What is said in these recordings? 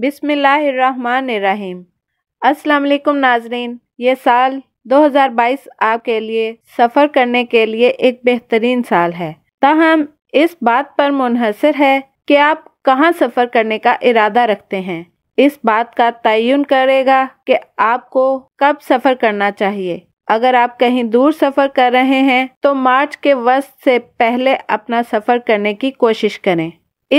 बिसमीम असलकुम नाजरीन ये साल 2022 आपके लिए सफ़र करने के लिए एक बेहतरीन साल है ताहम इस बात पर मुनहसर है कि आप कहाँ सफ़र करने का इरादा रखते हैं इस बात का तयन करेगा कि आपको कब सफ़र करना चाहिए अगर आप कहीं दूर सफ़र कर रहे हैं तो मार्च के वस्त से पहले अपना सफ़र करने की कोशिश करें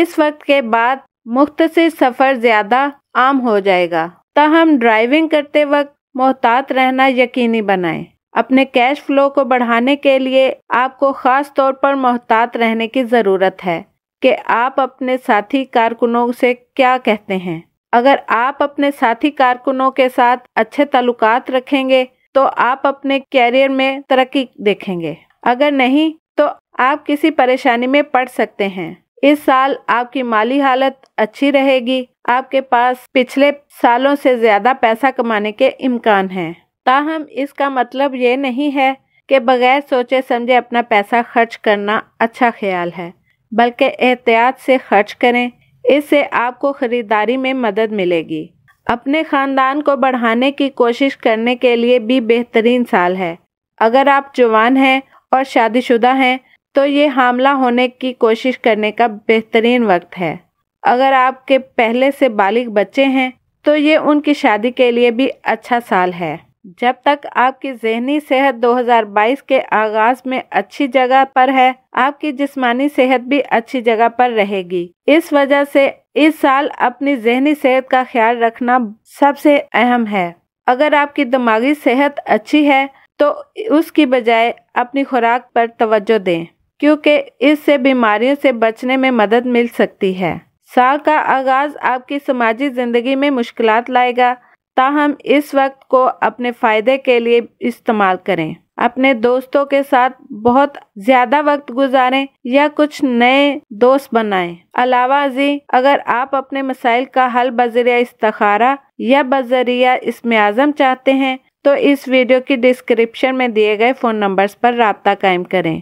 इस वक्त के बाद मुफ्त से सफ़र ज़्यादा आम हो जाएगा तहम ड्राइविंग करते वक्त मोहतात रहना यकीनी बनाएं अपने कैश फ्लो को बढ़ाने के लिए आपको ख़ास तौर पर मोहतात रहने की ज़रूरत है कि आप अपने साथी कारकुनों से क्या कहते हैं अगर आप अपने साथी कारकुनों के साथ अच्छे ताल्लुक रखेंगे तो आप अपने कैरियर में तरक्की देखेंगे अगर नहीं तो आप किसी परेशानी में पड़ सकते हैं इस साल आपकी माली हालत अच्छी रहेगी आपके पास पिछले सालों से ज़्यादा पैसा कमाने के इम्कान हैं ताहम इसका मतलब ये नहीं है कि बगैर सोचे समझे अपना पैसा खर्च करना अच्छा ख्याल है बल्कि एहतियात से खर्च करें इससे आपको ख़रीदारी में मदद मिलेगी अपने ख़ानदान को बढ़ाने की कोशिश करने के लिए भी बेहतरीन साल है अगर आप जवान हैं और शादीशुदा हैं तो ये हमला होने की कोशिश करने का बेहतरीन वक्त है अगर आपके पहले से बालिग बच्चे हैं तो ये उनकी शादी के लिए भी अच्छा साल है जब तक आपकी जहनी सेहत 2022 के आगाज में अच्छी जगह पर है आपकी जिस्मानी सेहत भी अच्छी जगह पर रहेगी इस वजह से इस साल अपनी जहनी सेहत का ख्याल रखना सबसे अहम है अगर आपकी दिमागी सेहत अच्छी है तो उसकी बजाय अपनी खुराक पर तवज्जो दें क्योंकि इससे बीमारियों से बचने में मदद मिल सकती है साल का आगाज आपकी समाजी ज़िंदगी में मुश्किल लाएगा ताहम इस वक्त को अपने फ़ायदे के लिए इस्तेमाल करें अपने दोस्तों के साथ बहुत ज्यादा वक्त गुजारें या कुछ नए दोस्त बनाएं। अलावा जी अगर आप अपने मसाइल का हल बजरिया इस्तखारा या बजरिया इसमें आज़म चाहते हैं तो इस वीडियो की डिस्क्रिप्शन में दिए गए फ़ोन नंबर्स पर रबता कायम करें